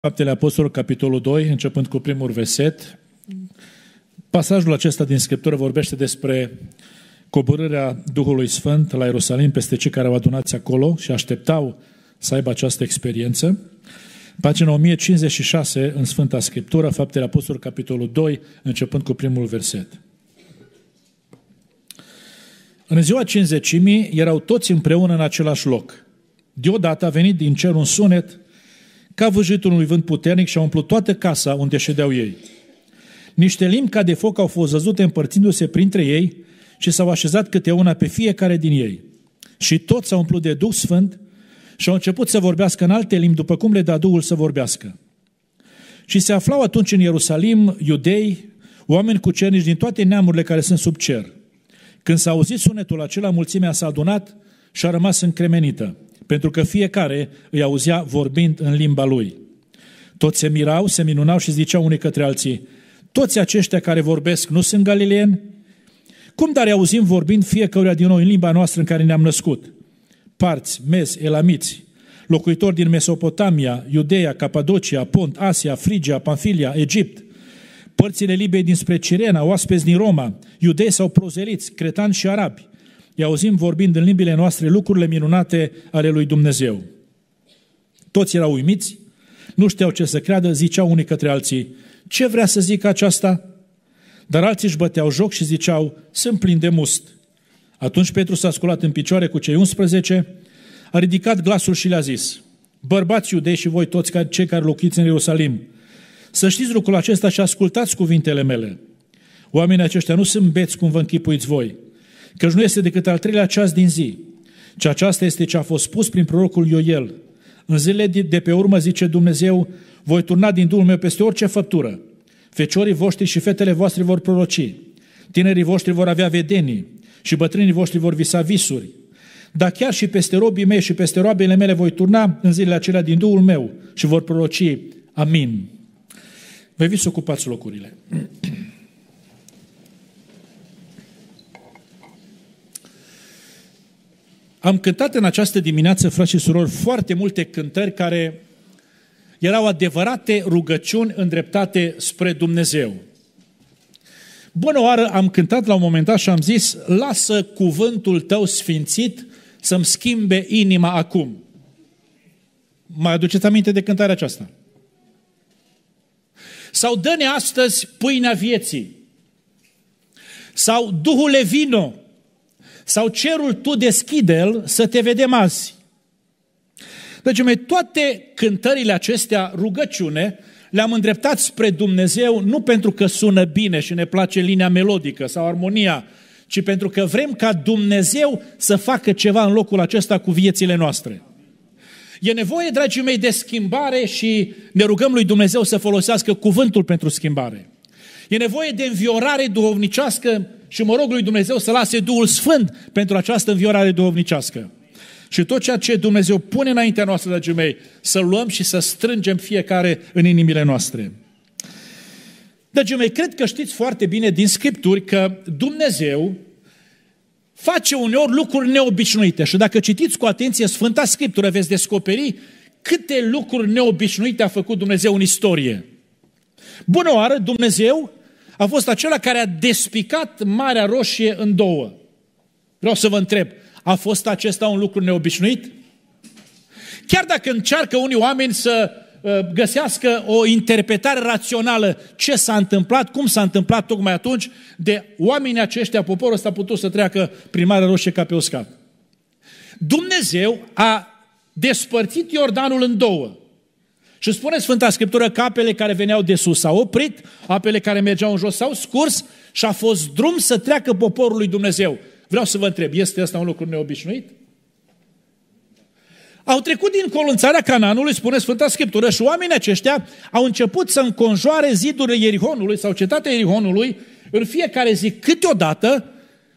Faptele Apostolului, capitolul 2, începând cu primul verset. Pasajul acesta din Scriptură vorbește despre coborârea Duhului Sfânt la Ierusalim peste cei care au adunat acolo și așteptau să aibă această experiență. Pagina 1056 în Sfânta Scriptură, Faptele Apostolului, capitolul 2, începând cu primul verset. În ziua cinzecimii erau toți împreună în același loc. Deodată a venit din cer un sunet ca vâjitul unui vânt puternic și a umplut toată casa unde ședeau ei. Niște limbi ca de foc au fost văzute împărțindu-se printre ei și s-au așezat câte una pe fiecare din ei. Și toți s-au umplut de Duh Sfânt și au început să vorbească în alte limbi după cum le da Duhul să vorbească. Și se aflau atunci în Ierusalim iudei, oameni cu cernici din toate neamurile care sunt sub cer. Când s-a auzit sunetul acela, mulțimea s-a adunat și a rămas încremenită pentru că fiecare îi auzea vorbind în limba lui. Toți se mirau, se minunau și ziceau unii către alții, toți aceștia care vorbesc nu sunt galileeni? Cum dar auzim vorbind fiecăruia din noi în limba noastră în care ne-am născut? Parți, mezi, elamiți, locuitori din Mesopotamia, Iudeea, Capadocia, Pont, Asia, Frigia, Panfilia, Egipt, părțile Libiei dinspre Cirena, oaspeți din Roma, iudei sau prozeliți, cretani și arabi, îi auzim vorbind în limbile noastre lucrurile minunate ale lui Dumnezeu. Toți erau uimiți, nu știau ce să creadă, ziceau unii către alții, ce vrea să zică aceasta? Dar alții își băteau joc și ziceau, sunt plin de must. Atunci Petru s-a sculat în picioare cu cei 11, a ridicat glasul și le-a zis, bărbați iudei și voi toți cei care locuiți în Ierusalim, să știți lucrul acesta și ascultați cuvintele mele. Oamenii aceștia nu sunt beți cum vă închipuiți voi, căci nu este decât al treilea ceas din zi. Și aceasta este ce a fost spus prin prorocul Ioel. În zilele de pe urmă, zice Dumnezeu, voi turna din Duhul meu peste orice făptură. Feciorii voștri și fetele voastre vor proroci. Tinerii voștri vor avea vedenii și bătrânii voștri vor visa visuri. Dar chiar și peste robii mei și peste roabele mele voi turna în zilele acelea din Duhul meu și vor proroci. Amin. Vă vi să ocupați locurile. Am cântat în această dimineață, frați și surori, foarte multe cântări care erau adevărate rugăciuni îndreptate spre Dumnezeu. Bună oară, am cântat la un moment dat și am zis, lasă cuvântul tău sfințit să-mi schimbe inima acum. Mai aduceți aminte de cântarea aceasta? Sau dă-ne astăzi pâinea vieții. Sau Duhule vino, sau cerul tu deschide-l să te vedem azi. Deci, mei, toate cântările acestea, rugăciune, le-am îndreptat spre Dumnezeu nu pentru că sună bine și ne place linia melodică sau armonia, ci pentru că vrem ca Dumnezeu să facă ceva în locul acesta cu viețile noastre. E nevoie, dragii mei, de schimbare și ne rugăm lui Dumnezeu să folosească cuvântul pentru schimbare. E nevoie de înviorare duhovnicească și mă rog lui Dumnezeu să lase Duhul Sfânt pentru această înviorare duhovnicească. Și tot ceea ce Dumnezeu pune înaintea noastră, dragii mei, să luăm și să strângem fiecare în inimile noastre. Dragii mei, cred că știți foarte bine din Scripturi că Dumnezeu face uneori lucruri neobișnuite. Și dacă citiți cu atenție Sfânta Scriptură, veți descoperi câte lucruri neobișnuite a făcut Dumnezeu în istorie. Bună oară, Dumnezeu a fost acela care a despicat Marea Roșie în două. Vreau să vă întreb, a fost acesta un lucru neobișnuit? Chiar dacă încearcă unii oameni să uh, găsească o interpretare rațională ce s-a întâmplat, cum s-a întâmplat tocmai atunci, de oamenii aceștia, poporul ăsta a putut să treacă prin Marea Roșie ca pe uscat. Dumnezeu a despărțit Iordanul în două. Și spune Sfânta Scriptură că apele care veneau de sus s-au oprit, apele care mergeau în jos s-au scurs și a fost drum să treacă poporul lui Dumnezeu. Vreau să vă întreb, este asta un lucru neobișnuit? Au trecut din în țara Cananului, spune Sfânta Scriptură, și oamenii aceștia au început să înconjoare zidurile Ierihonului sau cetatea Ierihonului în fiecare zi câteodată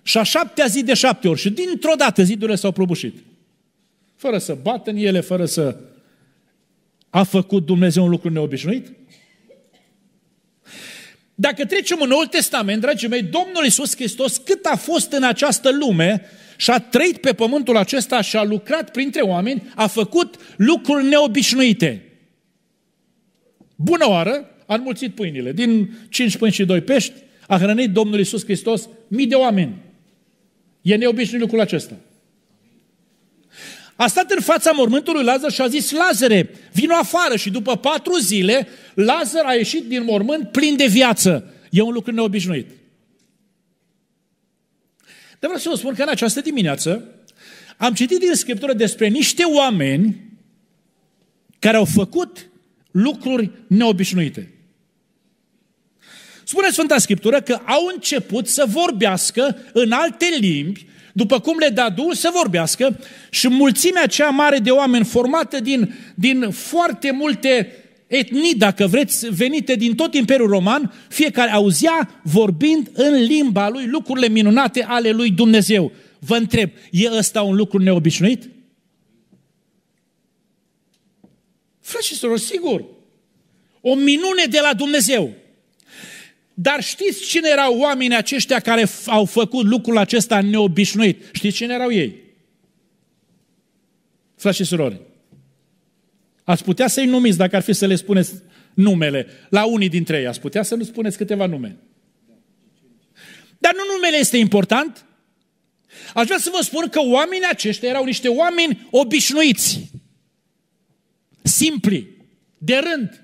și a șaptea zi de șapte ori. Și dintr-o dată zidurile s-au prăbușit. Fără să bată în ele, fără să a făcut Dumnezeu un lucru neobișnuit? Dacă trecem în Noul Testament, dragii mei, Domnul Iisus Hristos cât a fost în această lume și a trăit pe pământul acesta și a lucrat printre oameni, a făcut lucruri neobișnuite. Bună oară, a înmulțit pâinile. Din 5 pâini și 2 pești a hrănit Domnul Iisus Hristos mii de oameni. E neobișnuit lucrul acesta a stat în fața mormântului Lazar și a zis, Lazare, vino afară și după patru zile, Lazar a ieșit din mormânt plin de viață. E un lucru neobișnuit. Dar vreau să vă spun că în această dimineață am citit din Scriptură despre niște oameni care au făcut lucruri neobișnuite. Spune Sfânta Scriptură că au început să vorbească în alte limbi după cum le da Duhul să vorbească și mulțimea cea mare de oameni formată din, din foarte multe etnii, dacă vreți, venite din tot Imperiul Roman, fiecare auzea vorbind în limba lui lucrurile minunate ale lui Dumnezeu. Vă întreb, e ăsta un lucru neobișnuit? Frate și soror, sigur. O minune de la Dumnezeu. Dar știți cine erau oamenii aceștia care au făcut lucrul acesta neobișnuit? Știți cine erau ei? Frați și surori, ați putea să-i numiți dacă ar fi să le spuneți numele la unii dintre ei. Ați putea să nu spuneți câteva nume. Dar nu numele este important. Aș vrea să vă spun că oamenii aceștia erau niște oameni obișnuiți, simpli, de rând,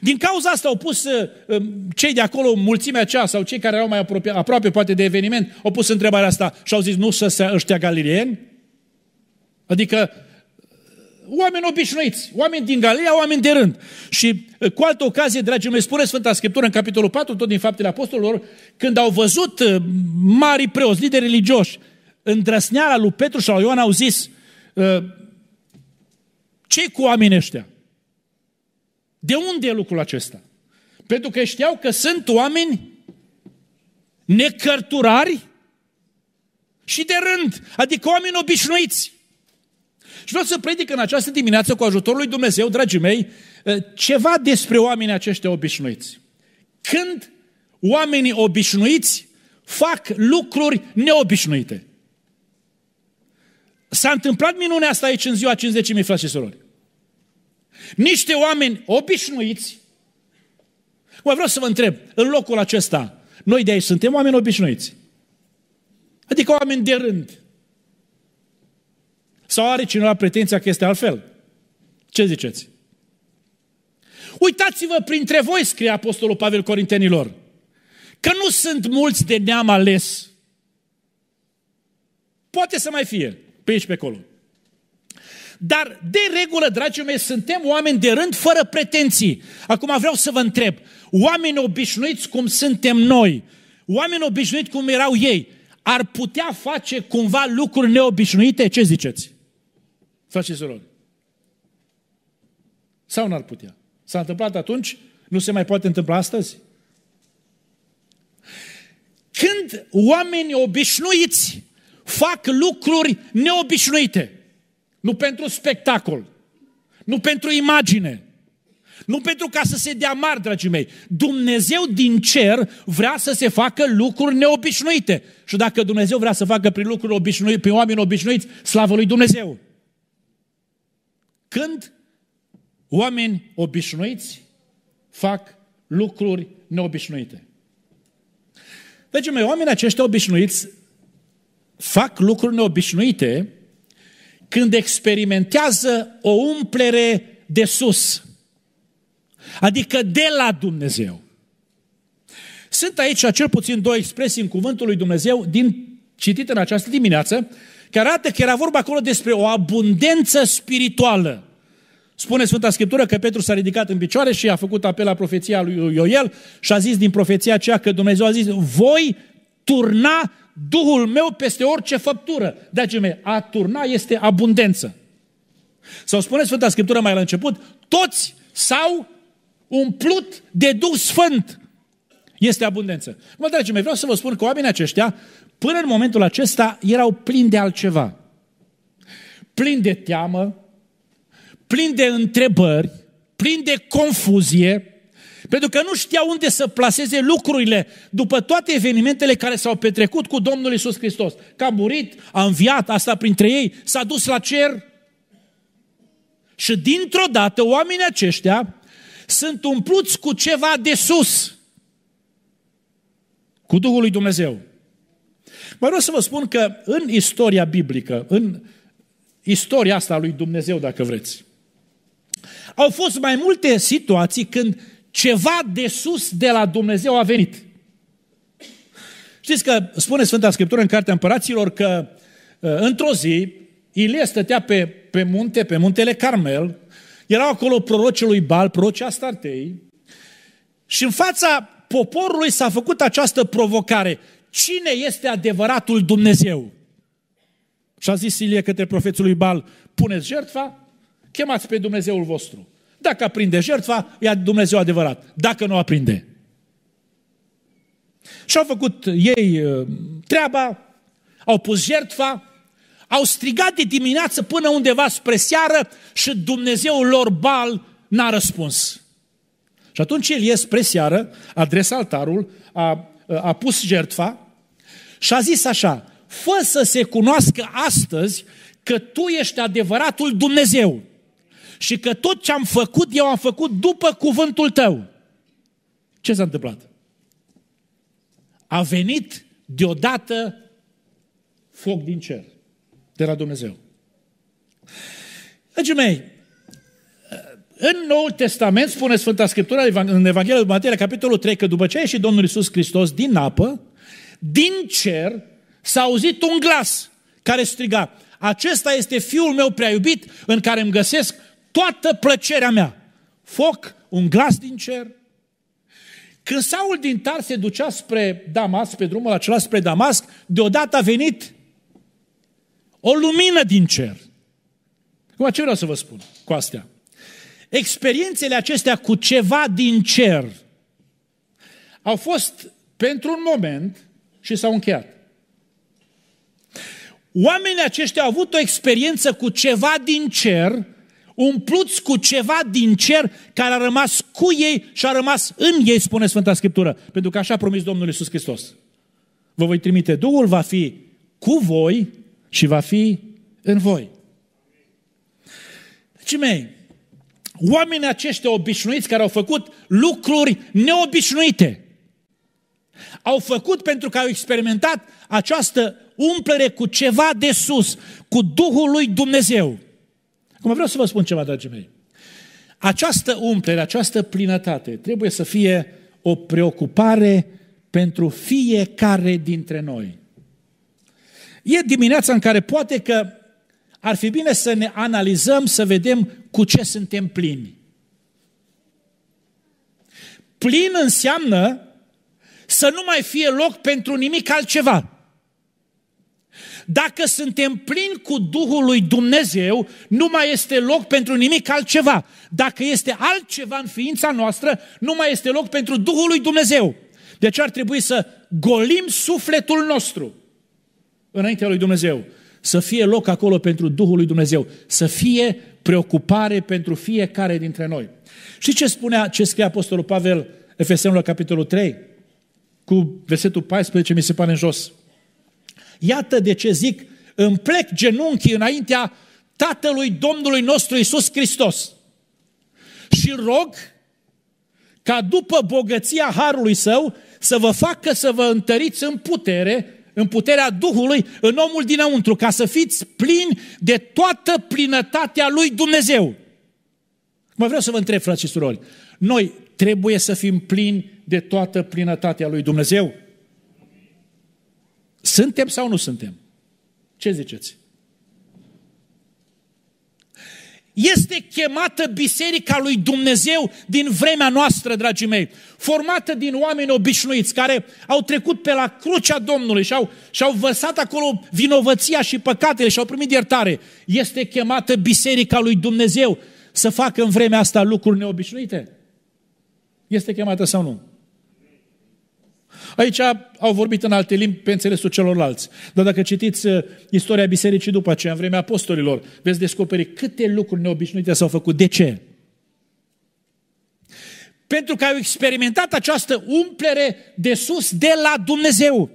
din cauza asta au pus uh, um, cei de acolo, mulțimea aceea, sau cei care erau mai aproape, aproape poate de eveniment, au pus întrebarea asta și au zis, nu să se ăștia galileeni? Adică uh, oameni obișnuiți, oameni din Galileea, oameni de rând. Și uh, cu altă ocazie, dragii mei, spune Sfânta Scriptură în capitolul 4, tot din faptele apostolilor, când au văzut mari preoți, lideri religioși, îndrăsneala lui Petru și lui Ioan au zis, ce cu oamenii ăștia? De unde e lucrul acesta? Pentru că știau că sunt oameni necărturari și de rând, adică oameni obișnuiți. Și vreau să predic în această dimineață cu ajutorul lui Dumnezeu, dragii mei, eh, ceva despre oamenii aceștia obișnuiți. Când oamenii obișnuiți fac lucruri neobișnuite. S-a întâmplat minunea asta aici în ziua 50.000, frate și surori. Niște oameni obișnuiți. Mă vreau să vă întreb, în locul acesta, noi de aici suntem oameni obișnuiți. Adică oameni de rând. Sau are cineva pretenția că este altfel? Ce ziceți? Uitați-vă printre voi, scrie Apostolul Pavel Corintenilor, că nu sunt mulți de neam ales. Poate să mai fie, pe aici, pe acolo. Dar, de regulă, dragii mei, suntem oameni de rând fără pretenții. Acum vreau să vă întreb, oameni obișnuiți cum suntem noi, oameni obișnuiți cum erau ei, ar putea face cumva lucruri neobișnuite? Ce ziceți? Faceți rog. Sau n-ar putea? S-a întâmplat atunci? Nu se mai poate întâmpla astăzi? Când oamenii obișnuiți fac lucruri neobișnuite, nu pentru spectacol. Nu pentru imagine. Nu pentru ca să se dea mari, dragii mei. Dumnezeu din cer vrea să se facă lucruri neobișnuite. Și dacă Dumnezeu vrea să facă prin lucruri obișnuite, prin oameni obișnuiți, slavă lui Dumnezeu. Când oameni obișnuiți fac lucruri neobișnuite. dragii mei, oamenii aceștia obișnuiți fac lucruri neobișnuite când experimentează o umplere de sus, adică de la Dumnezeu. Sunt aici cel puțin două expresii în cuvântul lui Dumnezeu din citit în această dimineață, care arată că era vorba acolo despre o abundență spirituală. Spune Sfânta Scriptură că Petru s-a ridicat în picioare și a făcut apel la profeția lui Ioel și a zis din profeția aceea că Dumnezeu a zis, voi turna Duhul meu peste orice făptură. Dragii mei, a turna este abundență. Sau spune Sfânta Scriptură mai la început, toți s-au umplut de Duh Sfânt. Este abundență. Mă, dragii mei, vreau să vă spun că oamenii aceștia, până în momentul acesta, erau plini de altceva. Plini de teamă, plini de întrebări, plini de confuzie, pentru că nu știau unde să placeze lucrurile după toate evenimentele care s-au petrecut cu Domnul Isus Hristos. Că a murit, a înviat, asta printre ei, s-a dus la cer. Și dintr-o dată oamenii aceștia sunt umpluți cu ceva de sus. Cu Duhul lui Dumnezeu. Mă rog să vă spun că în istoria biblică, în istoria asta a lui Dumnezeu, dacă vreți, au fost mai multe situații când ceva de sus de la Dumnezeu a venit. Știți că spune Sfânta Scriptură în Cartea Împăraților că uh, într-o zi Ilie stătea pe, pe munte, pe muntele Carmel, erau acolo prorocii lui Bal, prorocii Astartei, și în fața poporului s-a făcut această provocare. Cine este adevăratul Dumnezeu? Și a zis Ilie către profețul lui Bal, puneți jertfa, chemați pe Dumnezeul vostru. Dacă aprinde jertfa, ia Dumnezeu adevărat. Dacă nu aprinde. Și-au făcut ei uh, treaba, au pus jertfa, au strigat de dimineață până undeva spre seară și Dumnezeul lor bal n-a răspuns. Și atunci el ies spre seară, adresa altarul, a, uh, a pus jertfa și a zis așa, fă să se cunoască astăzi că tu ești adevăratul Dumnezeu și că tot ce am făcut, eu am făcut după cuvântul tău. Ce s-a întâmplat? A venit deodată foc din cer, de la Dumnezeu. Dragii mei, în Noul Testament spune Sfânta Scriptură în Evanghelia după Matei, capitolul 3, că după ce a ieșit Domnul Iisus Hristos din apă, din cer s-a auzit un glas care striga, acesta este fiul meu prea iubit în care îmi găsesc toată plăcerea mea. Foc, un glas din cer. Când Saul din Tar se ducea spre Damasc, pe drumul acela spre Damasc, deodată a venit o lumină din cer. Acum ce vreau să vă spun cu astea? Experiențele acestea cu ceva din cer au fost pentru un moment și s-au încheiat. Oamenii aceștia au avut o experiență cu ceva din cer umpluți cu ceva din cer care a rămas cu ei și a rămas în ei, spune Sfânta Scriptură. Pentru că așa a promis Domnul Iisus Hristos. Vă voi trimite Duhul, va fi cu voi și va fi în voi. Deci, mei, oamenii aceștia obișnuiți care au făcut lucruri neobișnuite, au făcut pentru că au experimentat această umplere cu ceva de sus, cu Duhul lui Dumnezeu. Acum vreau să vă spun ceva, dragii mei. Această umplere, această plinătate trebuie să fie o preocupare pentru fiecare dintre noi. E dimineața în care poate că ar fi bine să ne analizăm, să vedem cu ce suntem plini. Plin înseamnă să nu mai fie loc pentru nimic altceva. Dacă suntem plini cu Duhul lui Dumnezeu, nu mai este loc pentru nimic altceva. Dacă este altceva în ființa noastră, nu mai este loc pentru Duhul lui Dumnezeu. Deci ar trebui să golim sufletul nostru înaintea lui Dumnezeu. Să fie loc acolo pentru Duhul lui Dumnezeu. Să fie preocupare pentru fiecare dintre noi. Și ce spunea, ce scrie Apostolul Pavel Efesenul la capitolul 3? Cu versetul 14 mi se pare în jos. Iată de ce zic, îmi plec genunchii înaintea Tatălui Domnului nostru Isus Hristos și rog ca după bogăția Harului Său să vă facă să vă întăriți în putere, în puterea Duhului, în omul dinăuntru, ca să fiți plini de toată plinătatea lui Dumnezeu. Mă vreau să vă întreb, frate și surori, noi trebuie să fim plini de toată plinătatea lui Dumnezeu? Suntem sau nu suntem? Ce ziceți? Este chemată biserica lui Dumnezeu din vremea noastră, dragii mei, formată din oameni obișnuiți care au trecut pe la crucea Domnului și au, și au vărsat acolo vinovăția și păcatele și au primit iertare. Este chemată biserica lui Dumnezeu să facă în vremea asta lucruri neobișnuite? Este chemată sau nu? Aici au vorbit în alte limbi pe înțelesul celorlalți. Dar dacă citiți uh, istoria bisericii după aceea, în vremea apostolilor, veți descoperi câte lucruri neobișnuite s-au făcut. De ce? Pentru că au experimentat această umplere de sus de la Dumnezeu.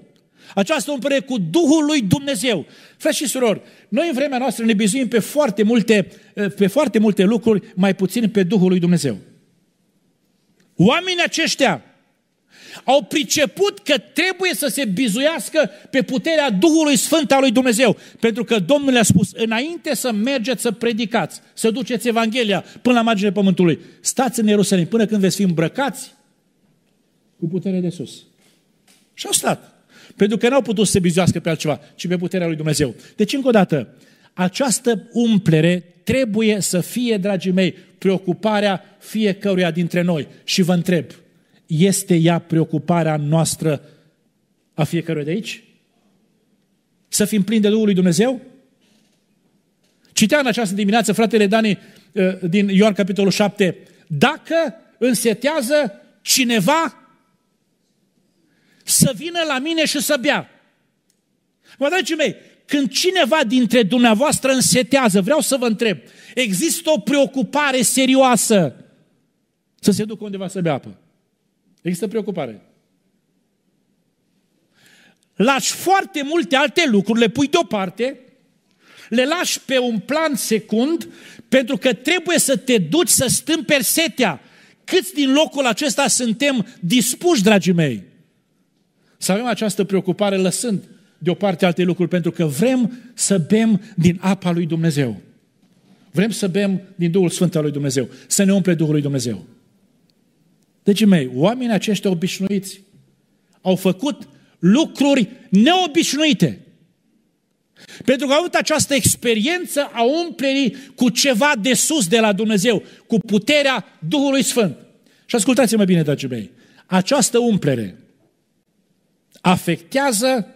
Această umplere cu Duhul lui Dumnezeu. Frați și surori, noi în vremea noastră ne bizuim pe foarte multe, uh, pe foarte multe lucruri, mai puțin pe Duhul lui Dumnezeu. Oamenii aceștia au priceput că trebuie să se bizuiască pe puterea Duhului Sfânt al lui Dumnezeu. Pentru că Domnul le-a spus, înainte să mergeți să predicați, să duceți Evanghelia până la marginea pământului, stați în Ierusalim până când veți fi îmbrăcați cu putere de sus. Și au stat. Pentru că n-au putut să se bizuiască pe altceva, ci pe puterea lui Dumnezeu. Deci, încă o dată, această umplere trebuie să fie, dragii mei, preocuparea fiecăruia dintre noi. Și vă întreb, este ea preocuparea noastră a fiecăruia de aici? Să fim plini de Duhul lui Dumnezeu? Citea în această dimineață fratele Dani eh, din Ioan capitolul 7, dacă însetează cineva să vină la mine și să bea. Mă, dragii mei, când cineva dintre dumneavoastră însetează, vreau să vă întreb, există o preocupare serioasă să se ducă undeva să bea apă. Există preocupare. Lași foarte multe alte lucruri, le pui deoparte, le lași pe un plan secund, pentru că trebuie să te duci să stâmperi setea. Câți din locul acesta suntem dispuși, dragii mei? Să avem această preocupare lăsând deoparte alte lucruri, pentru că vrem să bem din apa lui Dumnezeu. Vrem să bem din Duhul Sfânt al lui Dumnezeu, să ne umple Duhul lui Dumnezeu. Deci, mei, oamenii aceștia obișnuiți au făcut lucruri neobișnuite. Pentru că au avut această experiență a umplerii cu ceva de sus de la Dumnezeu, cu puterea Duhului Sfânt. Și ascultați-mă bine, dragii mei, această umplere afectează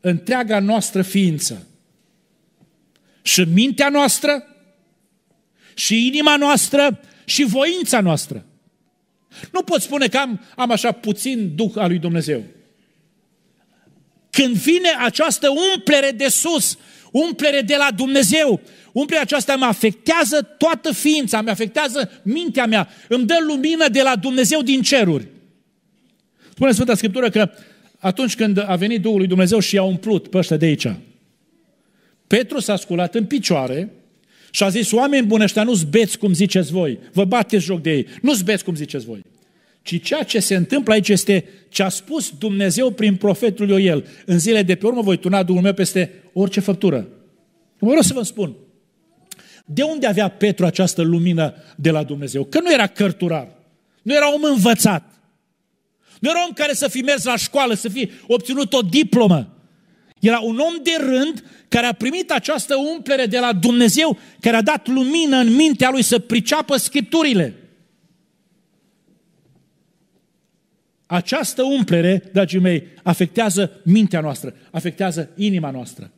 întreaga noastră ființă. Și mintea noastră, și inima noastră, și voința noastră. Nu pot spune că am, am așa puțin Duh al lui Dumnezeu. Când vine această umplere de sus, umplere de la Dumnezeu, umplerea aceasta mă afectează toată ființa, mă afectează mintea mea, îmi dă lumină de la Dumnezeu din ceruri. Spune Sfânta Scriptură că atunci când a venit Duhul lui Dumnezeu și i-a umplut pe de aici, Petru s-a sculat în picioare, și a zis, oameni buni ăștia, nu zbeți cum ziceți voi, vă bateți joc de ei, nu zbeți cum ziceți voi. Ci ceea ce se întâmplă aici este ce a spus Dumnezeu prin profetul Ioel. În zile de pe urmă voi tuna Duhul meu peste orice făptură. Mă vreau să vă spun, de unde avea Petru această lumină de la Dumnezeu? Că nu era cărturar, nu era om învățat, nu era om care să fi mers la școală, să fi obținut o diplomă, era un om de rând care a primit această umplere de la Dumnezeu, care a dat lumină în mintea lui să priceapă scripturile. Această umplere, dragii mei, afectează mintea noastră, afectează inima noastră.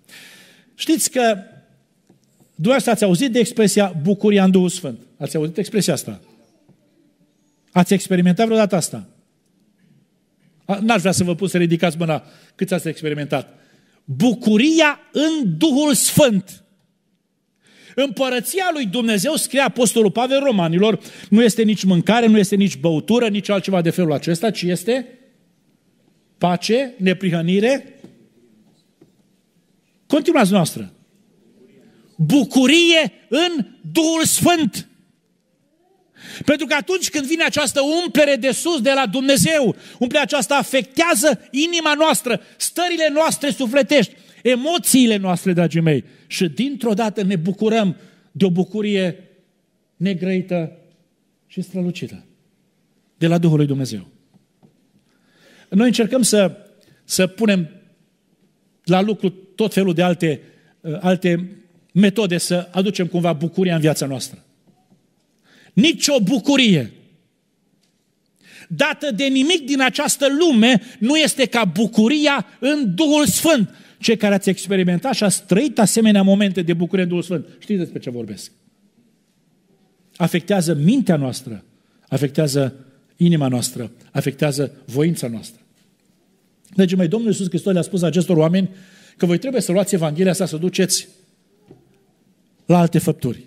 Știți că dumneavoastră ați auzit de expresia bucuria în Duhul Sfânt. Ați auzit expresia asta? Ați experimentat vreodată asta? N-aș vrea să vă pun să ridicați mâna cât ați experimentat bucuria în Duhul Sfânt. Împărăția lui Dumnezeu, scrie Apostolul Pavel Romanilor, nu este nici mâncare, nu este nici băutură, nici altceva de felul acesta, ci este pace, neprihănire. Continuați noastră. Bucurie în Duhul Sfânt. Pentru că atunci când vine această umplere de sus, de la Dumnezeu, umplerea aceasta afectează inima noastră, stările noastre sufletești, emoțiile noastre, dragii mei. Și dintr-o dată ne bucurăm de o bucurie negrăită și strălucită de la Duhul lui Dumnezeu. Noi încercăm să, să punem la lucru tot felul de alte, uh, alte metode să aducem cumva bucuria în viața noastră nicio bucurie dată de nimic din această lume nu este ca bucuria în Duhul Sfânt. Cei care ați experimentat și ați trăit asemenea momente de bucurie în Duhul Sfânt, știți despre ce vorbesc. Afectează mintea noastră, afectează inima noastră, afectează voința noastră. Deci, mai Domnul Iisus Hristos le-a spus acestor oameni că voi trebuie să luați Evanghelia asta, să duceți la alte făpturi,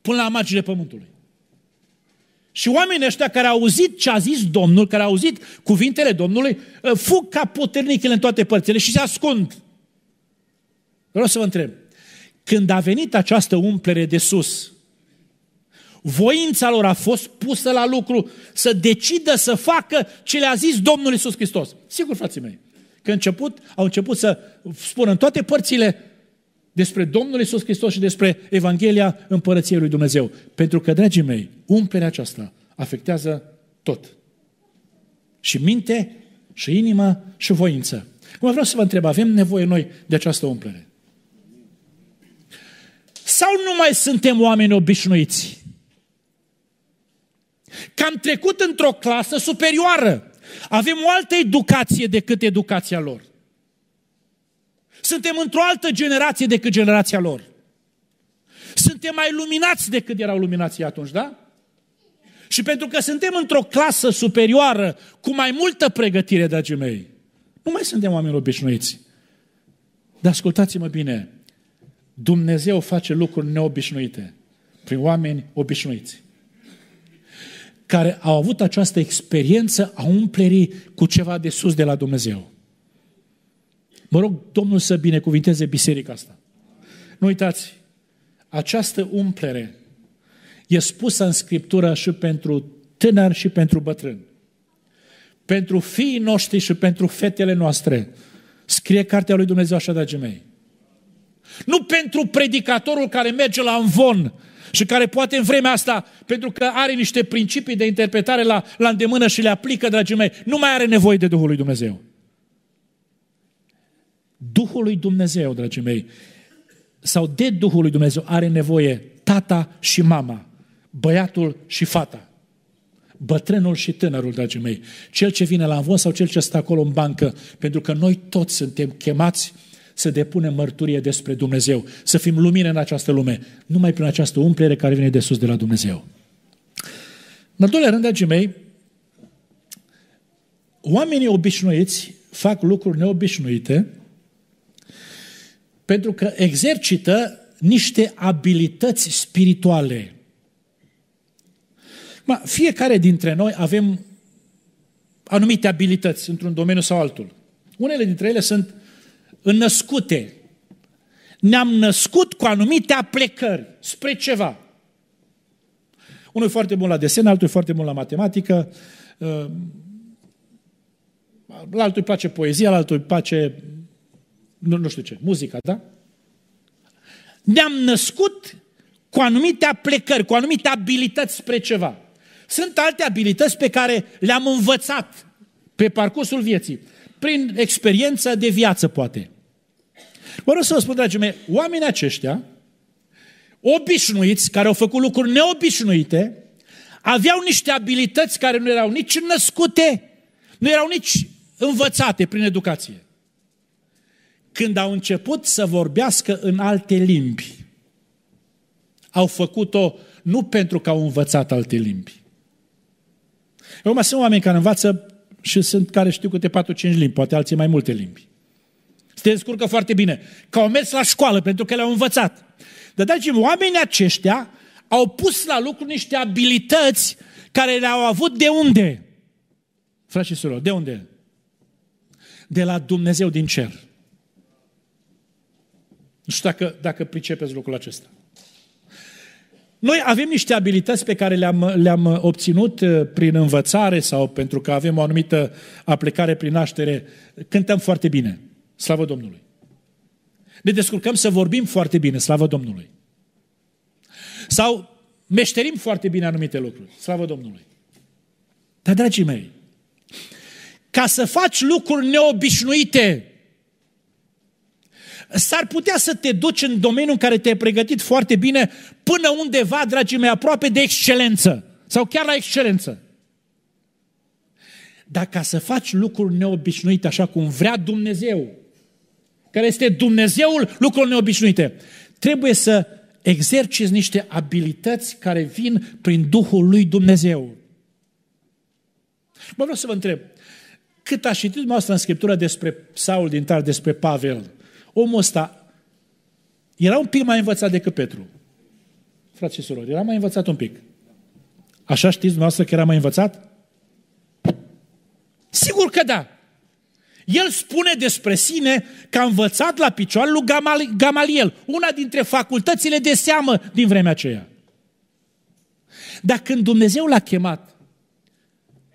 până la marginile pământului. Și oamenii ăștia care au auzit ce a zis Domnul, care au auzit cuvintele Domnului, ă, fug ca puternicile în toate părțile și se ascund. Vreau să vă întreb, când a venit această umplere de sus, voința lor a fost pusă la lucru să decidă să facă ce le-a zis Domnul Isus Hristos. Sigur, frații mei, că început, au început să spună în toate părțile, despre Domnul Isus Hristos și despre Evanghelia Împărăției Lui Dumnezeu. Pentru că, dragii mei, umplerea aceasta afectează tot. Și minte, și inimă, și voință. Cum vreau să vă întreb, avem nevoie noi de această umplere? Sau nu mai suntem oameni obișnuiți? Că am trecut într-o clasă superioară. Avem o altă educație decât educația lor. Suntem într-o altă generație decât generația lor. Suntem mai luminați decât erau luminații atunci, da? Și pentru că suntem într-o clasă superioară, cu mai multă pregătire, dragii mei, nu mai suntem oameni obișnuiți. Dar ascultați-mă bine, Dumnezeu face lucruri neobișnuite prin oameni obișnuiți care au avut această experiență a umplerii cu ceva de sus de la Dumnezeu. Mă rog Domnul să binecuvinteze biserica asta. Nu uitați, această umplere e spusă în Scriptură și pentru tânăr și pentru bătrân. Pentru fiii noștri și pentru fetele noastre. Scrie cartea lui Dumnezeu așa, dragii mei. Nu pentru predicatorul care merge la învon și care poate în vremea asta, pentru că are niște principii de interpretare la, la îndemână și le aplică, dragii mei, nu mai are nevoie de Duhul lui Dumnezeu. Duhul lui Dumnezeu, dragii mei, sau de Duhul lui Dumnezeu are nevoie tata și mama, băiatul și fata, bătrânul și tânărul, dragii mei, cel ce vine la voi sau cel ce stă acolo în bancă, pentru că noi toți suntem chemați să depunem mărturie despre Dumnezeu, să fim lumine în această lume, numai prin această umplere care vine de sus de la Dumnezeu. În al doilea rând, dragii mei, oamenii obișnuiți fac lucruri neobișnuite pentru că exercită niște abilități spirituale. Ma, fiecare dintre noi avem anumite abilități într-un domeniu sau altul. Unele dintre ele sunt înnăscute. Ne-am născut cu anumite aplecări spre ceva. Unul e foarte bun la desen, altul e foarte bun la matematică, uh, la altul îi place poezia, la altul îi place nu, nu știu ce, muzica, da? Ne-am născut cu anumite aplecări, cu anumite abilități spre ceva. Sunt alte abilități pe care le-am învățat pe parcursul vieții, prin experiența de viață, poate. Vă rog să vă spun, dragii mei, oamenii aceștia, obișnuiți, care au făcut lucruri neobișnuite, aveau niște abilități care nu erau nici născute, nu erau nici învățate prin educație când au început să vorbească în alte limbi. Au făcut-o nu pentru că au învățat alte limbi. Eu mai sunt oameni care învață și sunt care știu câte 4-5 limbi, poate alții mai multe limbi. Se descurcă foarte bine. Că au mers la școală pentru că le-au învățat. Dar dragii, oamenii aceștia au pus la lucru niște abilități care le-au avut de unde? Frați și surori, de unde? De la Dumnezeu din cer. Nu știu dacă, dacă pricepeți lucrul acesta. Noi avem niște abilități pe care le-am, le-am obținut uh, prin învățare sau pentru că avem o anumită aplicare prin naștere. Cântăm foarte bine. Slavă Domnului! Ne descurcăm să vorbim foarte bine. Slavă Domnului! Sau meșterim foarte bine anumite lucruri. Slavă Domnului! Dar, dragii mei, ca să faci lucruri neobișnuite, s-ar putea să te duci în domeniul în care te-ai pregătit foarte bine până undeva, dragii mei, aproape de excelență sau chiar la excelență. Dar ca să faci lucruri neobișnuite așa cum vrea Dumnezeu, care este Dumnezeul lucrurilor neobișnuite, trebuie să exerciți niște abilități care vin prin Duhul lui Dumnezeu. Mă vreau să vă întreb, cât a citit dumneavoastră în Scriptură despre Saul din Tar, despre Pavel, Omul ăsta era un pic mai învățat decât Petru. Frați și surori, era mai învățat un pic. Așa știți dumneavoastră că era mai învățat? Sigur că da. El spune despre sine că a învățat la picioarele lui Gamaliel, una dintre facultățile de seamă din vremea aceea. Dar când Dumnezeu l-a chemat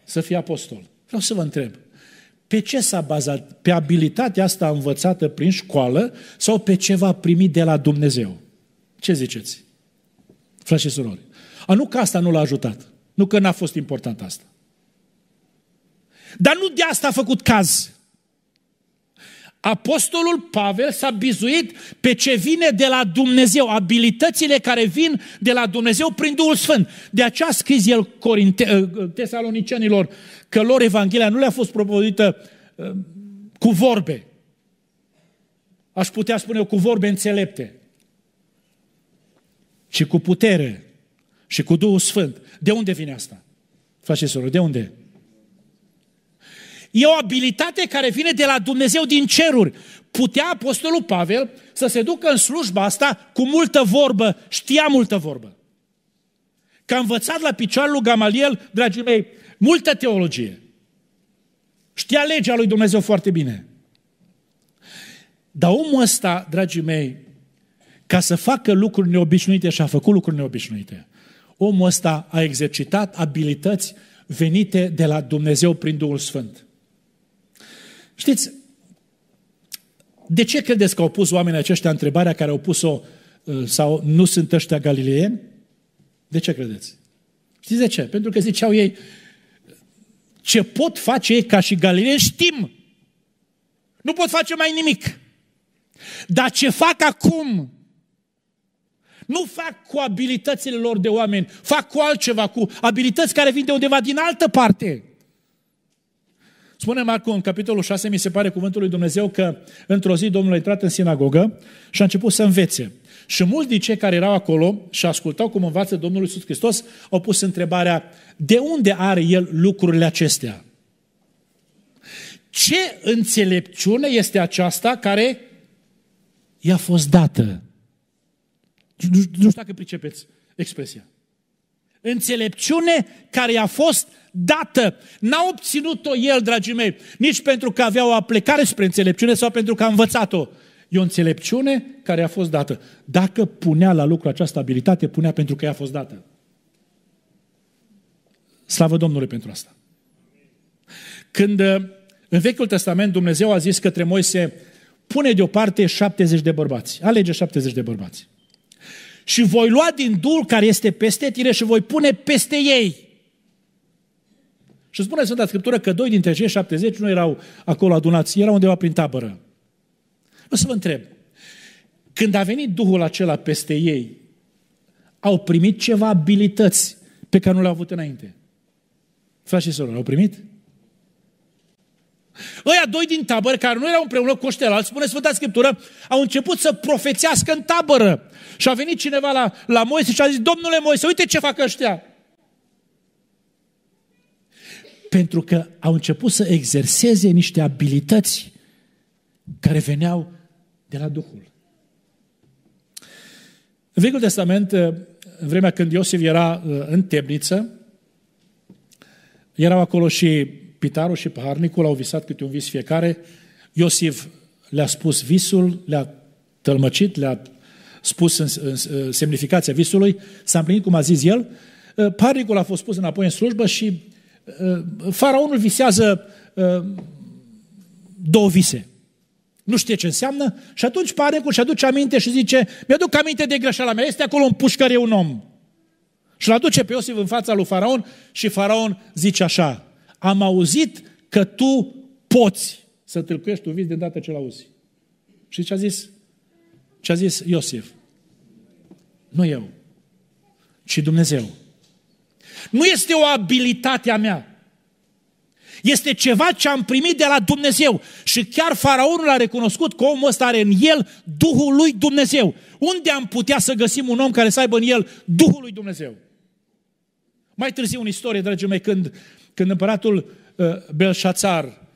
să fie apostol, vreau să vă întreb, pe ce s-a bazat? Pe abilitatea asta învățată prin școală sau pe ceva primit de la Dumnezeu? Ce ziceți? Frați și surori. A, nu că asta nu l-a ajutat. Nu că n-a fost important asta. Dar nu de asta a făcut caz. Apostolul Pavel s-a bizuit pe ce vine de la Dumnezeu, abilitățile care vin de la Dumnezeu prin Duhul Sfânt. De aceea a scris el Corinte, ă, ă, tesalonicenilor că lor Evanghelia nu le-a fost propovăduită ă, cu vorbe. Aș putea spune eu cu vorbe înțelepte, și cu putere și cu Duhul Sfânt. De unde vine asta? faceți și de unde? E o abilitate care vine de la Dumnezeu din ceruri. Putea Apostolul Pavel să se ducă în slujba asta cu multă vorbă, știa multă vorbă. Că a învățat la picioarul lui Gamaliel, dragii mei, multă teologie. Știa legea lui Dumnezeu foarte bine. Dar omul ăsta, dragii mei, ca să facă lucruri neobișnuite și a făcut lucruri neobișnuite, omul ăsta a exercitat abilități venite de la Dumnezeu prin Duhul Sfânt. Știți, de ce credeți că au pus oamenii aceștia întrebarea care au pus-o uh, sau nu sunt ăștia galileieni? De ce credeți? Știți de ce? Pentru că ziceau ei ce pot face ei ca și galileieni știm. Nu pot face mai nimic. Dar ce fac acum nu fac cu abilitățile lor de oameni, fac cu altceva, cu abilități care vin de undeva din altă parte. Spune Marcu în capitolul 6, mi se pare cuvântul lui Dumnezeu că într-o zi Domnul a intrat în sinagogă și a început să învețe. Și mulți din cei care erau acolo și ascultau cum învață Domnul Iisus Hristos au pus întrebarea, de unde are El lucrurile acestea? Ce înțelepciune este aceasta care i-a fost dată? Nu știu dacă pricepeți expresia. Înțelepciune care i-a fost dată. N-a obținut-o el, dragii mei, nici pentru că avea o aplecare spre înțelepciune sau pentru că a învățat-o. E o înțelepciune care a fost dată. Dacă punea la lucru această abilitate, punea pentru că i-a fost dată. Slavă Domnului pentru asta. Când uh, în Vechiul Testament Dumnezeu a zis către Moise, pune deoparte 70 de bărbați, alege 70 de bărbați. Și voi lua din dul care este peste tine și voi pune peste ei și spune Sfânta Scriptură că doi dintre cei 70 nu erau acolo adunați, erau undeva prin tabără. O să vă întreb, când a venit Duhul acela peste ei, au primit ceva abilități pe care nu le-au avut înainte. Frate și soră, au primit? Ăia doi din tabără, care nu erau împreună cu ăștia spune Sfânta Scriptură, au început să profețească în tabără. Și a venit cineva la, la Moise și a zis, Domnule Moise, uite ce fac ăștia. Pentru că au început să exerseze niște abilități care veneau de la Duhul. În Vechiul Testament, uh, în vremea când Iosif era uh, în temniță, erau acolo și Pitarul și Paharnicul, au visat câte un vis fiecare. Iosif le-a spus visul, le-a tălmăcit, le-a spus în, în, semnificația visului, s-a împlinit cum a zis el. Uh, paharnicul a fost pus înapoi în slujbă și Uh, faraonul visează uh, două vise. Nu știe ce înseamnă și atunci pare că și aduce aminte și zice mi-aduc aminte de greșeala mea, este acolo în pușcărie un om. Și-l aduce pe Iosif în fața lui faraon și faraon zice așa, am auzit că tu poți să tâlcuiești un vis de data ce-l auzi. Și ce a zis? Ce a zis Iosif? Nu eu, ci Dumnezeu nu este o abilitate a mea. Este ceva ce am primit de la Dumnezeu. Și chiar faraonul a recunoscut că omul ăsta are în el Duhul lui Dumnezeu. Unde am putea să găsim un om care să aibă în el Duhul lui Dumnezeu? Mai târziu în istorie, dragii mei, când, când împăratul uh, Belșațar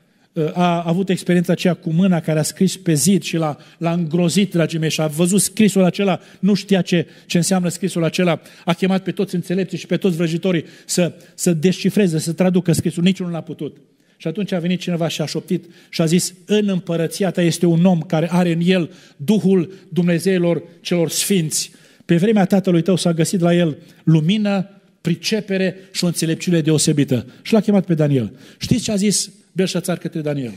a avut experiența aceea cu mâna care a scris pe zid și l-a, l-a îngrozit, dragii mei, și a văzut scrisul acela, nu știa ce, ce înseamnă scrisul acela, a chemat pe toți înțelepții și pe toți vrăjitorii să, să descifreze, să traducă scrisul, niciunul n-a putut. Și atunci a venit cineva și a șoptit și a zis, în împărăția ta este un om care are în el Duhul Dumnezeilor celor sfinți. Pe vremea tatălui tău s-a găsit la el lumină, pricepere și o înțelepciune deosebită. Și l-a chemat pe Daniel. Știți ce a zis Belșațar către Daniel.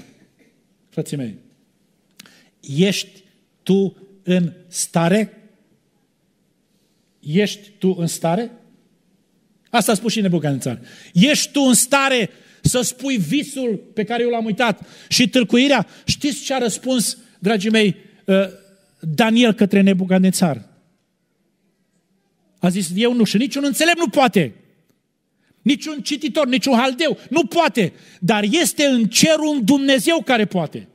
Frații mei, ești tu în stare? Ești tu în stare? Asta a spus și Nebucadnețar. Ești tu în stare să spui visul pe care eu l-am uitat și tâlcuirea? Știți ce a răspuns, dragii mei, uh, Daniel către Nebucadnețar? A zis, eu nu și niciun înțelept nu poate niciun cititor, niciun haldeu, nu poate. Dar este în cer un Dumnezeu care poate.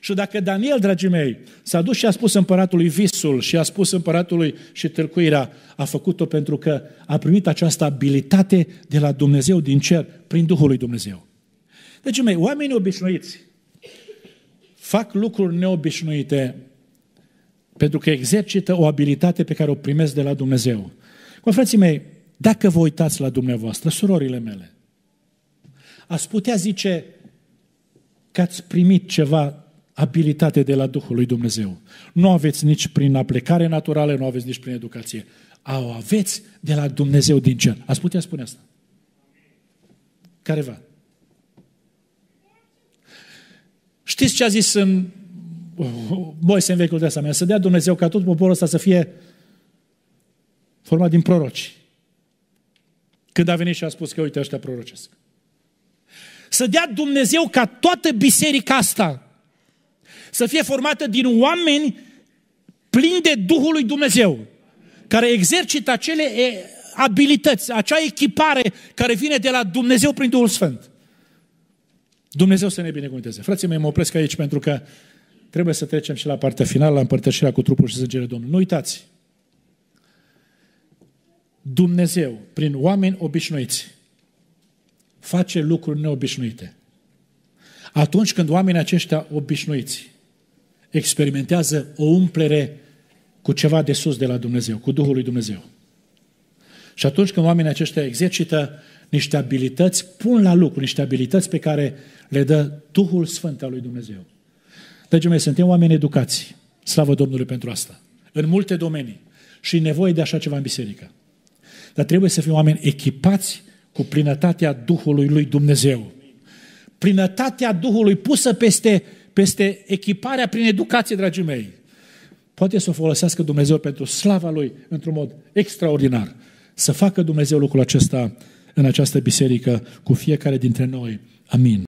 Și dacă Daniel, dragii mei, s-a dus și a spus împăratului visul și a spus împăratului și târcuirea, a făcut-o pentru că a primit această abilitate de la Dumnezeu din cer, prin Duhul lui Dumnezeu. Deci, mei, oamenii obișnuiți fac lucruri neobișnuite pentru că exercită o abilitate pe care o primesc de la Dumnezeu. Cu frații mei, dacă vă uitați la dumneavoastră, surorile mele, ați putea zice că ați primit ceva abilitate de la Duhul lui Dumnezeu. Nu aveți nici prin aplicare naturală, nu aveți nici prin educație. O aveți de la Dumnezeu din cer. Ați putea spune asta? Careva. Știți ce a zis în oh, Moise în Vechiul mea? Să dea Dumnezeu ca tot poporul ăsta să fie format din proroci. Când a venit și a spus că uite ăștia prorocesc. Să dea Dumnezeu ca toată biserica asta să fie formată din oameni plini de Duhul lui Dumnezeu, care exercită acele abilități, acea echipare care vine de la Dumnezeu prin Duhul Sfânt. Dumnezeu să ne binecuvânteze. Frații mei, mă opresc aici pentru că trebuie să trecem și la partea finală, la împărtășirea cu trupul și sângele Domnului. Nu uitați, Dumnezeu, prin oameni obișnuiți, face lucruri neobișnuite. Atunci când oamenii aceștia obișnuiți experimentează o umplere cu ceva de sus de la Dumnezeu, cu Duhul lui Dumnezeu. Și atunci când oamenii aceștia exercită niște abilități, pun la lucru niște abilități pe care le dă Duhul Sfânt al lui Dumnezeu. Dragii mei, suntem oameni educați. Slavă Domnului pentru asta. În multe domenii. Și nevoie de așa ceva în biserică. Dar trebuie să fim oameni echipați cu plinătatea Duhului lui Dumnezeu. Plinătatea Duhului pusă peste, peste echiparea prin educație, dragii mei. Poate să o folosească Dumnezeu pentru slava Lui într-un mod extraordinar. Să facă Dumnezeu lucrul acesta în această biserică cu fiecare dintre noi. Amin.